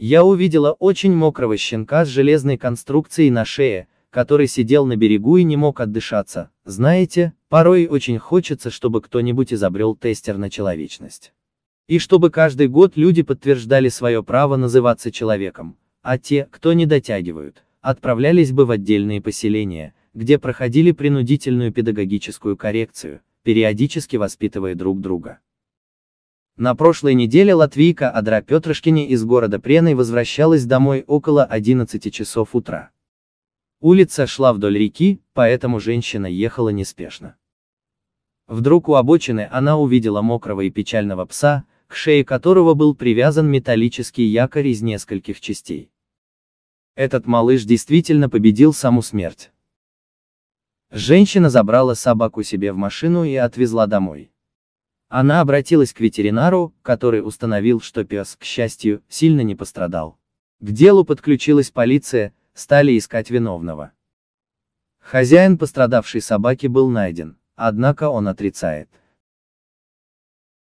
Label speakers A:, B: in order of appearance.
A: Я увидела очень мокрого щенка с железной конструкцией на шее, который сидел на берегу и не мог отдышаться. Знаете, порой очень хочется, чтобы кто-нибудь изобрел тестер на человечность. И чтобы каждый год люди подтверждали свое право называться человеком, а те, кто не дотягивают, отправлялись бы в отдельные поселения, где проходили принудительную педагогическую коррекцию, периодически воспитывая друг друга. На прошлой неделе латвийка Адра Петрышкине из города Преной возвращалась домой около 11 часов утра. Улица шла вдоль реки, поэтому женщина ехала неспешно. Вдруг у обочины она увидела мокрого и печального пса, к шее которого был привязан металлический якорь из нескольких частей. Этот малыш действительно победил саму смерть. Женщина забрала собаку себе в машину и отвезла домой. Она обратилась к ветеринару, который установил, что пес, к счастью, сильно не пострадал. К делу подключилась полиция, стали искать виновного. Хозяин пострадавшей собаки был найден, однако он отрицает,